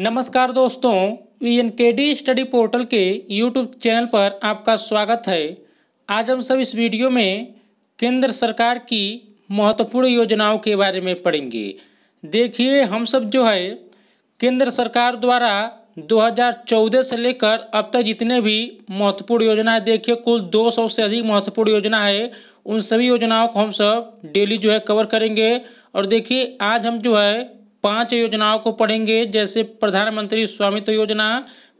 नमस्कार दोस्तों E e N K D study portal के यूट्यूब चैनल पर आपका स्वागत है आज हम सब इस वीडियो में केंद्र सरकार की महत्वपूर्ण योजनाओं के बारे में पढ़ेंगे देखिए हम सब जो है केंद्र सरकार द्वारा 2014 से लेकर अब तक जितने भी महत्वपूर्ण योजना है देखिए कुल 200 से अधिक महत्वपूर्ण योजना है उन सभी योजनाओं को हम सब डेली जो है कवर करेंगे और देखिए आज हम जो है पांच योजनाओं को पढ़ेंगे जैसे प्रधानमंत्री स्वामित्व योजना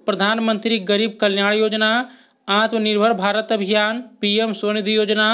प्रधानमंत्री गरीब कल्याण योजना आत्मनिर्भर भारत अभियान पीएम स्वनिधि योजना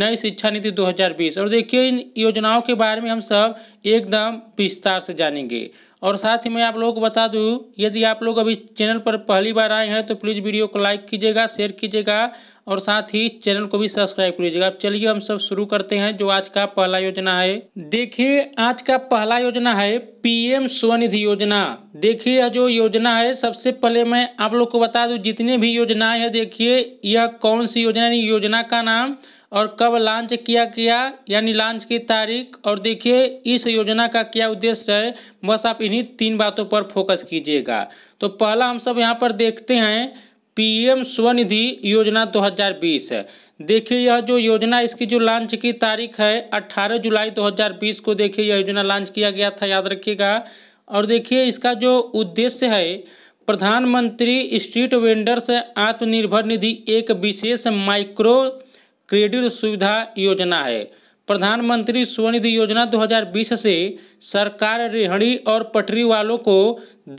नई शिक्षा नीति 2020 और देखिए इन योजनाओं के बारे में हम सब एकदम विस्तार से जानेंगे और साथ ही मैं आप लोगों को बता दूं यदि आप लोग अभी चैनल पर पहली बार आए हैं तो प्लीज़ वीडियो को लाइक कीजिएगा शेयर कीजिएगा और साथ ही चैनल को भी सब्सक्राइब कर लीजिएगा चलिए हम सब शुरू करते हैं जो आज का पहला योजना है देखिए आज का पहला योजना है पीएम स्वनिधि योजना देखिए यह जो योजना है सबसे पहले मैं आप लोग को बता दूं जितने भी योजनाएं है देखिए यह कौन सी योजना योजना का नाम और कब लॉन्च किया गया यानी लॉन्च की तारीख और देखिए इस योजना का क्या उद्देश्य है बस आप इन्हीं तीन बातों पर फोकस कीजिएगा तो पहला हम सब यहाँ पर देखते हैं पीएम स्वनिधि योजना 2020 है देखिए यह जो योजना इसकी जो लॉन्च की तारीख है 18 जुलाई 2020 को देखिए यह योजना लॉन्च किया गया था याद रखिएगा और देखिए इसका जो उद्देश्य है प्रधानमंत्री स्ट्रीट वेंडर्स आत्मनिर्भर निधि एक विशेष माइक्रो क्रेडिट सुविधा योजना है प्रधानमंत्री स्वनिधि योजना 2020 से सरकार रेहड़ी और पटरी वालों को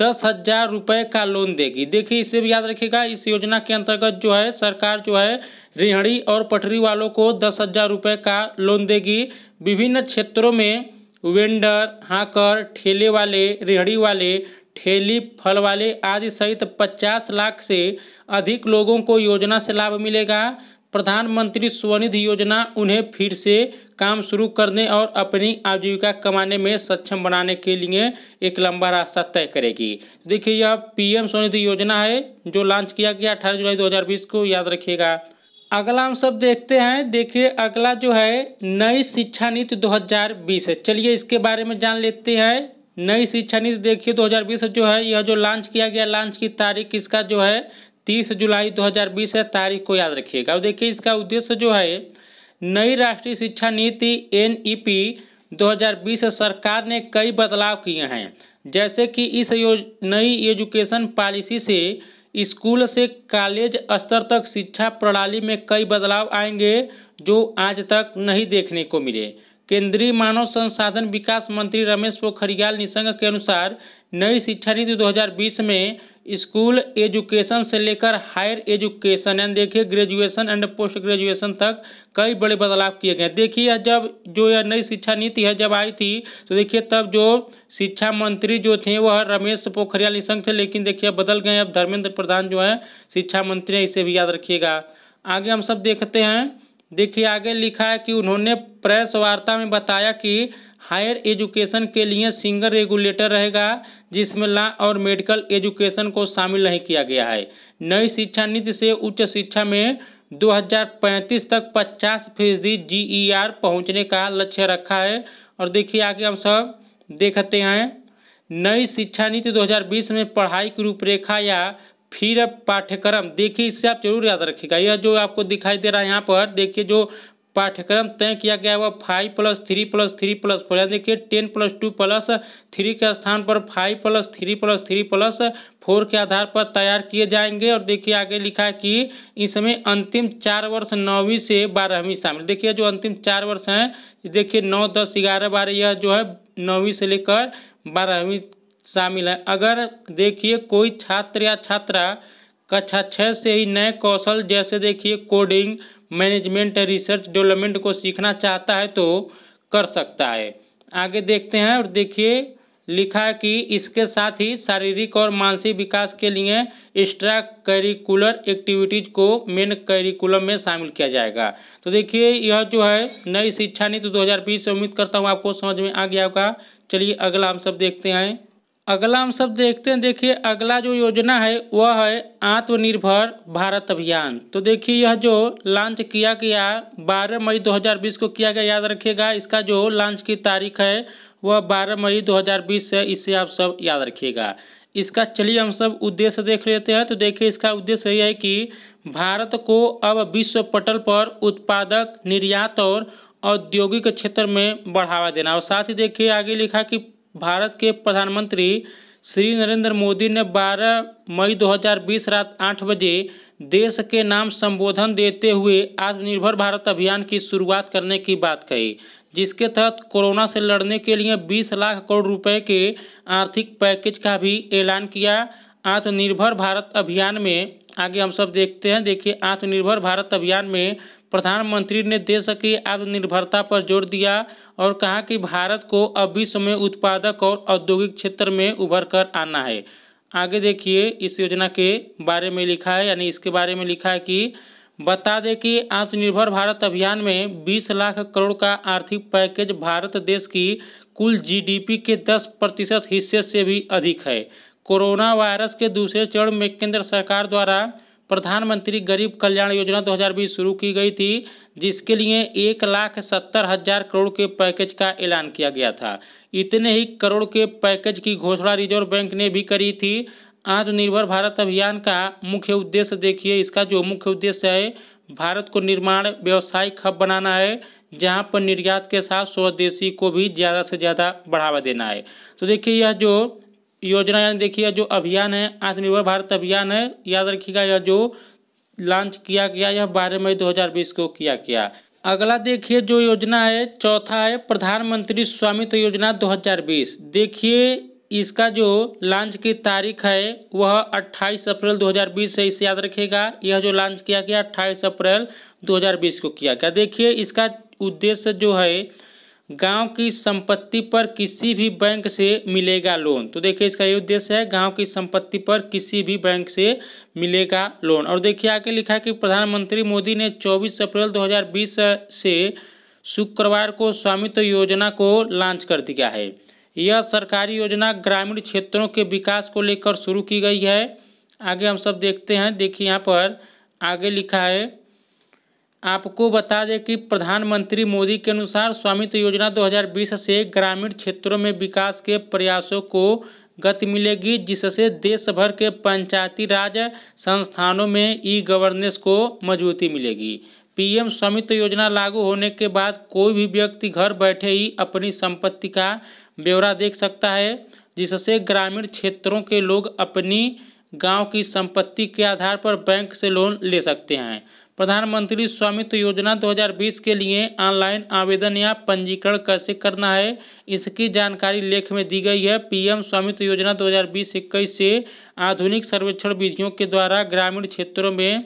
दस हजार रुपये का लोन देगी देखिए इसे भी याद रखिएगा इस योजना के अंतर्गत जो है सरकार जो है रेहड़ी और पटरी वालों को दस हजार रुपये का लोन देगी विभिन्न क्षेत्रों में वेंडर हाकर ठेले वाले रेहड़ी वाले ठेली फल वाले आदि सहित पचास लाख से अधिक लोगों को योजना से लाभ मिलेगा प्रधानमंत्री स्वनिधि योजना उन्हें फिर से काम शुरू करने और अपनी आजीविका कमाने में सक्षम बनाने के लिए एक लंबा रास्ता तय करेगी देखिए यह पीएम स्वनिधि योजना है जो लॉन्च किया गया अठारह जुलाई 2020 को याद रखिएगा अगला हम सब देखते हैं देखिए अगला जो है नई शिक्षा नीति 2020 है चलिए इसके बारे में जान लेते हैं नई शिक्षा नीति देखिए बीस जो है यह जो लॉन्च किया गया लॉन्च की तारीख इसका जो है 30 जुलाई 2020 है तारीख को याद रखिएगा अब देखिए इसका उद्देश्य जो है नई राष्ट्रीय शिक्षा नीति एन 2020 सरकार ने कई बदलाव किए हैं जैसे कि इस योज नई एजुकेशन पॉलिसी से स्कूल से कॉलेज स्तर तक शिक्षा प्रणाली में कई बदलाव आएंगे जो आज तक नहीं देखने को मिले केंद्रीय मानव संसाधन विकास मंत्री रमेश पोखरियाल निशंक के अनुसार नई शिक्षा नीति 2020 में स्कूल एजुकेशन से लेकर हायर एजुकेशन यानी देखिए ग्रेजुएशन एंड पोस्ट ग्रेजुएशन तक कई बड़े बदलाव किए गए देखिए जब जो यह नई शिक्षा नीति है जब आई थी तो देखिए तब जो शिक्षा मंत्री जो थे वह रमेश पोखरियाल निशंक थे लेकिन देखिए बदल गए अब धर्मेंद्र प्रधान जो है शिक्षा मंत्री हैं इसे भी याद रखिएगा आगे हम सब देखते हैं देखिए आगे लिखा है कि उन्होंने प्रेस वार्ता में बताया कि हायर एजुकेशन के लिए सिंगल रेगुलेटर रहेगा जिसमें लॉ और मेडिकल एजुकेशन को शामिल नहीं किया गया है नई शिक्षा नीति से उच्च शिक्षा में 2035 तक 50 फीसदी जी ई e आर पहुँचने का लक्ष्य रखा है और देखिए आगे हम सब देखते हैं नई शिक्षा नीति 2020 में पढ़ाई की रूपरेखा या फिर पाठ्यक्रम देखिए इससे आप जरूर याद रखिएगा यह जो आपको दिखाई दे रहा है यहाँ पर देखिए जो पाठ्यक्रम तय किया गया वह five plus three plus three plus four यानी देखिए ten plus two plus three के स्थान पर five plus three plus three plus four के आधार पर तैयार किए जाएंगे और देखिए आगे लिखा है कि इसमें अंतिम चार वर्ष नौवीं से बारहवीं शामिल देखिए जो अंतिम चार वर्ष हैं देखिए नौ दस ग्यारह बारह यह जो है नौवीं से लेकर बारहवीं शामिल है अगर देखिए कोई छात्र या छात्रा कक्षा छः से ही नए कौशल जैसे देखिए कोडिंग मैनेजमेंट रिसर्च डेवलपमेंट को सीखना चाहता है तो कर सकता है आगे देखते हैं और देखिए लिखा है कि इसके साथ ही शारीरिक और मानसिक विकास के लिए एक्स्ट्रा करिकुलर एक्टिविटीज़ को मेन करिकुलम में शामिल किया जाएगा तो देखिए यह जो है नई शिक्षा नीति तो 2020 से उम्मीद करता हूँ आपको समझ में आ गया होगा चलिए अगला हम सब देखते हैं अगला हम सब देखते हैं देखिए अगला जो योजना है वह है आत्मनिर्भर भारत अभियान तो देखिए यह जो लॉन्च किया गया 12 मई 2020 को किया गया याद रखिएगा इसका जो लॉन्च की तारीख है वह 12 मई 2020 है इसे आप सब याद रखिएगा इसका चलिए हम सब उद्देश्य देख लेते हैं तो देखिए इसका उद्देश्य यह है कि भारत को अब विश्व पटल पर उत्पादक निर्यात और औद्योगिक क्षेत्र में बढ़ावा देना और साथ ही देखिए आगे लिखा कि भारत के प्रधानमंत्री श्री नरेंद्र मोदी ने 12 मई 2020 रात 8 बजे देश के नाम संबोधन देते हुए आत्मनिर्भर भारत अभियान की शुरुआत करने की बात कही जिसके तहत कोरोना से लड़ने के लिए 20 लाख करोड़ रुपए के आर्थिक पैकेज का भी ऐलान किया आत्मनिर्भर भारत अभियान में आगे हम सब देखते हैं देखिए आत्मनिर्भर भारत अभियान में प्रधानमंत्री ने देश की आत्मनिर्भरता पर जोर दिया और कहा कि भारत को अब विश्व में उत्पादक और औद्योगिक क्षेत्र में उभर कर आना है आगे देखिए इस योजना के बारे में लिखा है यानी इसके बारे में लिखा है कि बता दें कि आत्मनिर्भर भारत अभियान में 20 लाख करोड़ का आर्थिक पैकेज भारत देश की कुल जीडीपी के 10 प्रतिशत हिस्से से भी अधिक है कोरोना वायरस के दूसरे चरण में केंद्र सरकार द्वारा प्रधानमंत्री गरीब कल्याण योजना 2020 शुरू की गई थी जिसके लिए एक लाख सत्तर हजार करोड़ के पैकेज का ऐलान किया गया था इतने ही करोड़ के पैकेज की घोषणा रिजर्व बैंक ने भी करी थी आत्मनिर्भर भारत अभियान का मुख्य उद्देश्य देखिए इसका जो मुख्य उद्देश्य है भारत को निर्माण व्यवसायिक हब बनाना है जहाँ पर निर्यात के साथ स्वदेशी को भी ज़्यादा से ज़्यादा बढ़ावा देना है तो देखिए यह जो योजना यानी देखिए जो अभियान है आत्मनिर्भर भारत अभियान है याद रखिएगा यह या जो लॉन्च किया गया यह बारह मई 2020 को किया गया अगला देखिए जो योजना है चौथा है प्रधानमंत्री स्वामित्व योजना 2020 देखिए इसका जो लॉन्च की तारीख है वह 28 अप्रैल 2020 है इसे याद रखिएगा यह जो लॉन्च किया गया 28 अप्रैल 2020 को किया गया देखिए इसका उद्देश्य जो है गांव की संपत्ति पर किसी भी बैंक से मिलेगा लोन तो देखिए इसका ये उद्देश्य है गांव की संपत्ति पर किसी भी बैंक से मिलेगा लोन और देखिए आगे लिखा है कि प्रधानमंत्री मोदी ने 24 अप्रैल 2020 से शुक्रवार को स्वामित्व योजना को लॉन्च कर दिया है यह सरकारी योजना ग्रामीण क्षेत्रों के विकास को लेकर शुरू की गई है आगे हम सब देखते हैं देखिए यहाँ पर आगे लिखा है आपको बता दें कि प्रधानमंत्री मोदी के अनुसार स्वामित्व योजना 2020 से ग्रामीण क्षेत्रों में विकास के प्रयासों को गति मिलेगी जिससे देश भर के पंचायती राज संस्थानों में ई गवर्नेंस को मजबूती मिलेगी पीएम स्वामित्व योजना लागू होने के बाद कोई भी व्यक्ति घर बैठे ही अपनी संपत्ति का ब्यौरा देख सकता है जिससे ग्रामीण क्षेत्रों के लोग अपनी गांव की संपत्ति के आधार पर बैंक से लोन ले सकते हैं प्रधानमंत्री स्वामित्व योजना 2020 के लिए ऑनलाइन आवेदन या पंजीकरण कैसे करना है इसकी जानकारी लेख में दी गई है पीएम स्वामित्व योजना 2020 इक्कीस से आधुनिक सर्वेक्षण विधियों के द्वारा ग्रामीण क्षेत्रों में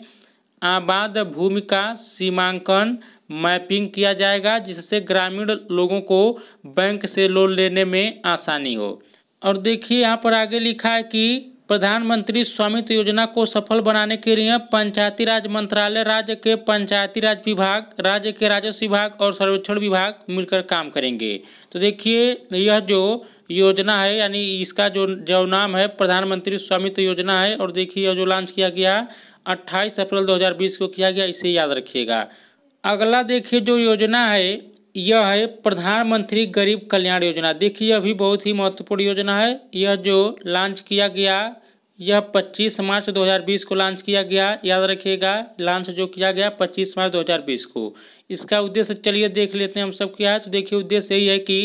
आबाद भूमि का सीमांकन मैपिंग किया जाएगा जिससे ग्रामीण लोगों को बैंक से लोन लेने में आसानी हो और देखिए यहाँ पर आगे लिखा है कि प्रधानमंत्री स्वामित्व योजना को सफल बनाने के लिए पंचायती राज मंत्रालय राज्य के पंचायती राज विभाग राज्य के राजस्व विभाग और सर्वेक्षण विभाग मिलकर काम करेंगे तो देखिए यह जो योजना है यानी इसका जो जो नाम है प्रधानमंत्री स्वामित्व योजना है और देखिए यह जो लॉन्च किया गया 28 अप्रैल 2020 को किया गया इसे याद रखिएगा अगला देखिए जो योजना है यह है प्रधानमंत्री गरीब कल्याण योजना देखिए यह भी बहुत ही महत्वपूर्ण योजना है यह जो लॉन्च किया गया यह 25 मार्च 2020 को लॉन्च किया गया याद रखिएगा लॉन्च जो किया गया 25 मार्च 2020 को इसका उद्देश्य चलिए देख लेते हैं हम सब क्या है तो देखिए उद्देश्य यही है कि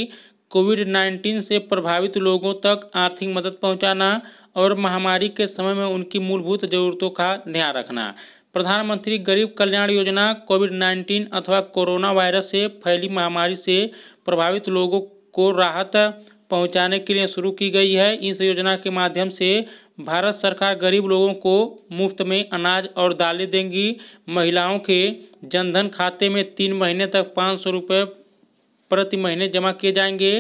कोविड 19 से प्रभावित लोगों तक आर्थिक मदद पहुंचाना और महामारी के समय में उनकी मूलभूत जरूरतों का ध्यान रखना प्रधानमंत्री गरीब कल्याण योजना कोविड नाइन्टीन अथवा कोरोना वायरस से फैली महामारी से प्रभावित लोगों को राहत पहुंचाने के लिए शुरू की गई है इस योजना के माध्यम से भारत सरकार गरीब लोगों को मुफ्त में अनाज और दालें देंगी महिलाओं के जनधन खाते में तीन महीने तक पाँच सौ रुपये प्रति महीने जमा किए जाएंगे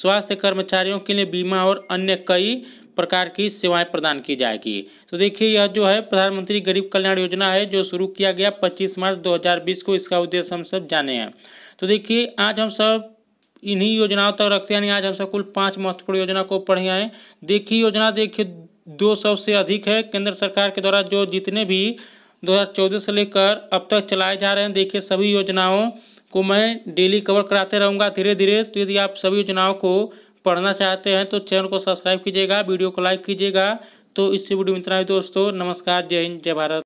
स्वास्थ्य कर्मचारियों के लिए बीमा और अन्य कई प्रकार की सेवाएं प्रदान की जाएगी तो देखिए यह जो है प्रधानमंत्री गरीब कल्याण योजना है जो शुरू किया गया 25 मार्च 2020 को इसका उद्देश्य हम सब जाने हैं तो देखिए आज हम सब इन्हीं योजनाओं तक रखते हैं यानी आज हम सब कुल पाँच महत्वपूर्ण योजना को पढ़े हैं देखिए योजना देखिए 200 से अधिक है केंद्र सरकार के द्वारा जो जितने भी 2014 से लेकर अब तक चलाए जा रहे हैं देखिए सभी योजनाओं को मैं डेली कवर कराते रहूँगा धीरे धीरे तो यदि आप सभी योजनाओं को पढ़ना चाहते हैं तो चैनल को सब्सक्राइब कीजिएगा वीडियो को लाइक कीजिएगा तो इससे वीडियो में इतना ही दोस्तों नमस्कार जय हिंद जय भारत